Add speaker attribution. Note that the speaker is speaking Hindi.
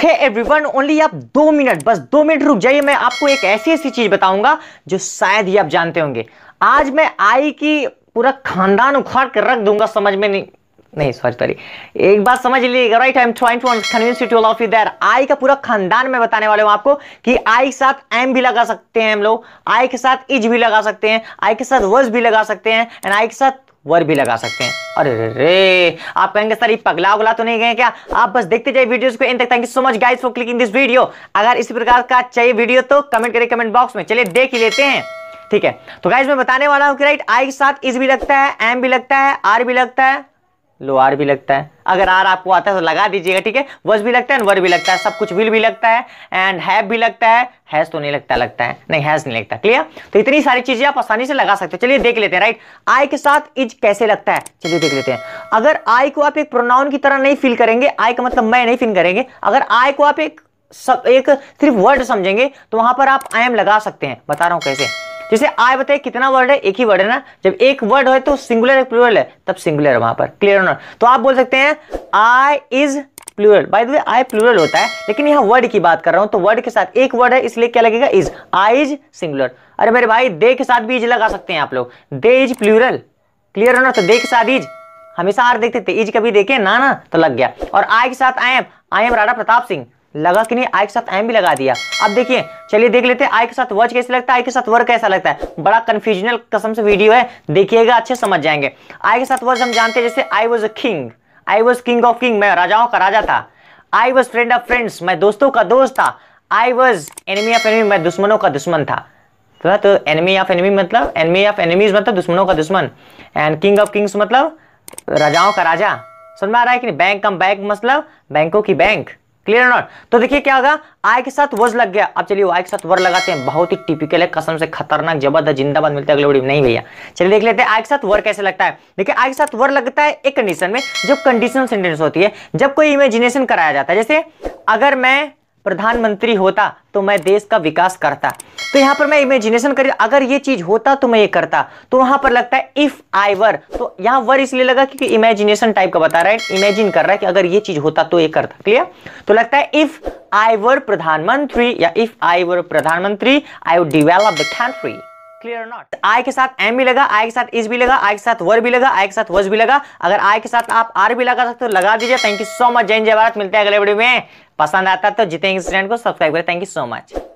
Speaker 1: है एवरीवन ओनली आप दो मिनट बस दो मिनट रुक जाइए मैं आपको एक ऐसी ऐसी चीज बताऊंगा जो शायद ही आप जानते होंगे आज मैं आई की पूरा खानदान उखाड़ कर रख दूंगा समझ में नहीं नहीं सॉरी सॉरी एक बात समझ लीजिएगा right I am trying to convince you to all of you that I का पूरा खानदान मैं बताने वाले हूं आपको कि आई के साथ एम भी लगा सकते हैं हम लोग आई के साथ इज भी लगा सकते हैं आई के साथ वज भी लगा सकते हैं एंड आई के साथ वर भी लगा सकते हैं अरे रे आप कहेंगे सर ये पगला उगला तो नहीं गए क्या आप बस देखते जाइए वीडियोस को इन तक thank you so much guys for clicking this video अगर इसी प्रकार का चाहिए वीडियो तो कमेंट करें कमेंट बॉक्स में चलिए देख ही लेते हैं ठीक है तो गाइस मैं बताने वाला हूँ कि राइट आई के साथ इस भी लगता है एम भी लगता है आर भी लगता है लो आर भी लगता है अगर आर आपको आता है तो लगा दीजिएगा ठीक है वज भी लगता है वर भी लगता है सब कुछ विल भी लगता है एंड हैव भी लगता है हैज तो नहीं लगता लगता है नहीं हैज नहीं लगता क्लियर तो इतनी सारी चीजें आप आसानी से लगा सकते हो चलिए देख लेते हैं राइट आई के साथ इज कैसे लगता है चलिए देख लेते हैं अगर आई को आप एक प्रोनाउन की तरह नहीं फील करेंगे आई का मतलब मैं नहीं फील करेंगे अगर आई को आप एक सब एक सिर्फ वर्ड समझेंगे तो वहां पर आप आई एम लगा सकते हैं बता रहा हूं कैसे जैसे आय बताइए कितना वर्ड है एक ही वर्ड है ना जब एक वर्ड हो तो सिंगुलर एक प्लूरल है तब सिंगुलर वहां पर क्लियर ऑनर तो आप बोल सकते हैं I is plural by the way I plural होता है लेकिन यहाँ वर्ड की बात कर रहा हूं तो वर्ड के साथ एक वर्ड है इसलिए क्या लगेगा इज आई इज सिंगुलर अरे मेरे भाई दे के साथ भी इज लगा सकते हैं आप लोग they is plural clear honour तो दे के साथ इज हमेशा आर देखते थे इज कभी देखे ना ना तो लग गया और आई के साथ I am I am Rana Pratap Singh लगा कि नहीं आई के साथ एम भी लगा दिया अब देखिए चलिए देख लेते हैं आई के साथ वॉच कैसे लगता है आई के साथ वर कैसा लगता है बड़ा कंफ्यूजनल कसम से वीडियो है देखिएगा अच्छे समझ जाएंगे आई के साथ वॉच हम जानते हैं जैसे I was a king I was king of king मैं राजाओं का राजा था I was friend of friends मैं दोस्तों का दोस्त था I was enemy of enemy मैं दुश्मनों का दुश्मन था तो, तो एनिमी ऑफ एनिमी मतलब एनिमी ऑफ एनिमीज मतलब दुश्मनों का दुश्मन एंड किंग ऑफ किंग्स मतलब राजाओं का राजा समझ में आ रहा है कि बैंक कम बैंक मतलब बैंकों की बैंक क्लियर नॉट तो देखिए क्या होगा आय के साथ वज लग गया अब चलिए आय के साथ वर लगाते हैं बहुत ही टिपिकल है कसम से खतरनाक जबरदस्त जिंदाबाद मिलता है अगले वीडियो नहीं भैया चलिए देख लेते हैं आय के साथ वर कैसे लगता है देखिए आय के साथ वर लगता है एक कंडीशन में जब कंडीशनल सेंटेंस होती है जब कोई इमेजिनेशन कराया जाता है जैसे अगर मैं प्रधानमंत्री होता तो मैं देश का विकास करता तो यहां पर मैं इमेजिनेशन कर अगर ये चीज होता तो मैं ये करता तो वहां पर लगता है इफ आई वर तो यहाँ वर इसलिए लगा क्योंकि इमेजिनेशन टाइप का बता रहा है इमेजिन कर रहा है कि अगर ये चीज होता तो ये करता क्लियर तो लगता है इफ आई वर प्रधानमंत्री या इफ आई वर प्रधानमंत्री I would develop the country clear not I के साथ एम भी लगा आई के साथ इज भी लगा आई के साथ वर भी लगा आई के साथ वज भी लगा अगर आई के साथ आप आर भी लगा सकते हो तो लगा दीजिए थैंक यू सो मच जय जय भारत मिलते हैं अगले वीडियो में पसंद आता है तो जितेंगे स्टूडेंट को सब्सक्राइब करें थैंक यू सो मच